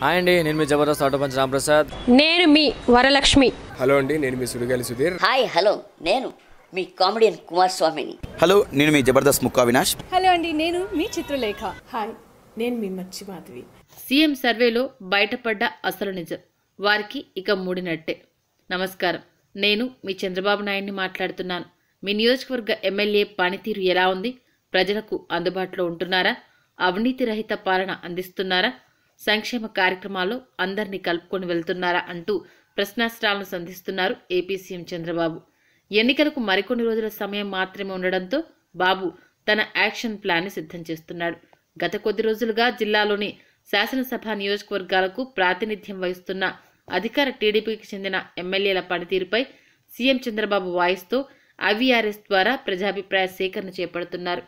hi అండి నేను మీ జబర్దస్త్ ఆటో పంచ్ రామప్రసాద్ నేను మీ వరలక్ష్మి హలో అండి నేను మీ సుడిగాలి సుధీర్ హాయ్ హలో నేను మీ కామెడియన్ కుమార్ స్వామిని హలో నేను మీ జబర్దస్త్ ముక్కా వినాష్ హలో అండి నేను మీ చిత్రలేఖ హాయ్ నేను మీ మచ్చి మాధవి సీఎం సర్వేలో బయటపడ్డ అసలు నిజం వారికి ఇక మూడినట్టే నమస్కారం నేను మీ చంద్రబాబు నాయుడిని మాట్లాడుతున్నాను మీ నియోజకవర్గ ఎమ్మెల్యే పనితీరు ఎలా ఉంది ప్రజలకు అందుబాటులో ఉంటున్నారా అవినీతి రహిత పాలన అందిస్తున్నారా సంక్షేమ కార్యక్రమాల్లో అందరినీ కలుపుకొని వెళ్తున్నారా అంటూ ప్రశ్నాస్త్రాలను సంధిస్తున్నారు ఏపీ సీఎం చంద్రబాబు ఎన్నికలకు మరికొన్ని రోజుల సమయం మాత్రమే ఉండడంతో బాబు తన యాక్షన్ ప్లాన్ని సిద్ధం చేస్తున్నాడు గత కొద్ది రోజులుగా జిల్లాలోని శాసనసభ నియోజకవర్గాలకు ప్రాతినిధ్యం వహిస్తున్న అధికార టీడీపీకి చెందిన ఎమ్మెల్యేల పనితీరుపై సీఎం చంద్రబాబు వాయిస్తూ ఐవీఆర్ఎస్ ద్వారా ప్రజాభిప్రాయ సేకరణ చేపడుతున్నారు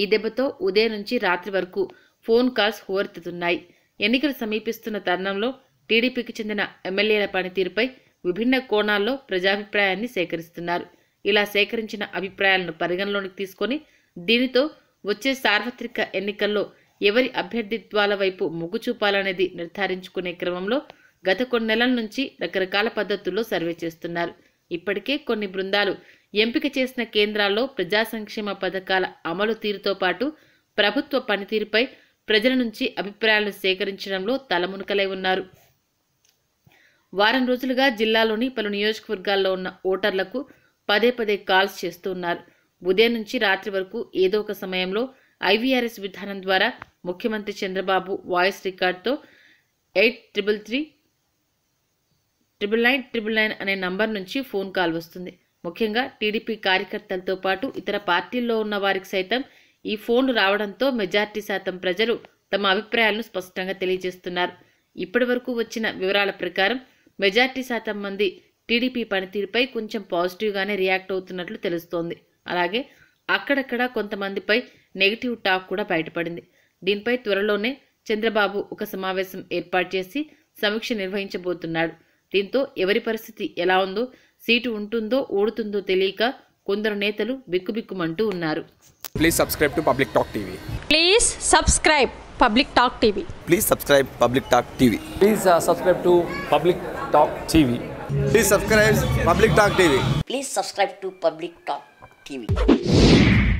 ఈ దెబ్బతో ఉదయం నుంచి రాత్రి వరకు ఫోన్ కాల్స్ హోరెత్తుతున్నాయి ఎన్నికలు సమీపిస్తున్న తరుణంలో టీడీపీకి చెందిన ఎమ్మెల్యేల పనితీరుపై విభిన్న కోణాల్లో ప్రజాభిప్రాయాన్ని సేకరిస్తున్నారు ఇలా సేకరించిన అభిప్రాయాలను పరిగణలోనికి తీసుకొని దీనితో వచ్చే సార్వత్రిక ఎన్నికల్లో ఎవరి అభ్యర్థిత్వాల వైపు మొగ్గు చూపాలనేది నిర్ధారించుకునే క్రమంలో గత కొన్ని నెలల నుంచి రకరకాల పద్ధతుల్లో సర్వే చేస్తున్నారు ఇప్పటికే కొన్ని బృందాలు ఎంపిక చేసిన కేంద్రాల్లో ప్రజా సంక్షేమ పథకాల అమలు తీరుతో పాటు ప్రభుత్వ పనితీరుపై ప్రజల నుంచి అభిప్రాయాలను సేకరించడంలో తలమునకలై ఉన్నారు వారం రోజులుగా జిల్లాలోని పలు నియోజకవర్గాల్లో ఉన్న ఓటర్లకు పదే పదే కాల్స్ చేస్తూ ఉన్నారు ఉదయం నుంచి రాత్రి వరకు ఏదో ఒక సమయంలో ఐవీఆర్ఎస్ విధానం ద్వారా ముఖ్యమంత్రి చంద్రబాబు వాయిస్ రికార్డ్తో eight triple three triple nine triple nine అనే నంబర్ నుంచి ఫోన్ కాల్ వస్తుంది ముఖ్యంగా టీడీపీ కార్యకర్తలతో పాటు ఇతర పార్టీల్లో ఉన్న వారికి సైతం ఈ ఫోన్లు రావడంతో మెజార్టీ శాతం ప్రజలు తమ అభిప్రాయాలను స్పష్టంగా తెలియజేస్తున్నారు ఇప్పటి వరకు వచ్చిన వివరాల ప్రకారం మెజార్టీ శాతం మంది టీడీపీ పనితీరుపై కొంచెం పాజిటివ్గానే రియాక్ట్ అవుతున్నట్లు తెలుస్తోంది అలాగే అక్కడక్కడ కొంతమందిపై నెగిటివ్ టాక్ కూడా బయటపడింది దీనిపై త్వరలోనే చంద్రబాబు ఒక సమావేశం ఏర్పాటు చేసి సమీక్ష నిర్వహించబోతున్నాడు దీంతో ఎవరి పరిస్థితి ఎలా ఉందో సీటు ఉంటుందో ఓడుతుందో తెలియక కొందరు నేతలు బిక్కుబిక్కుమంటూ ఉన్నారు please subscribe to public talk TV please subscribe public talk TV please subscribe public talk TV please subscribe to public talk TV please subscribe public talk TV please subscribe to public talk TV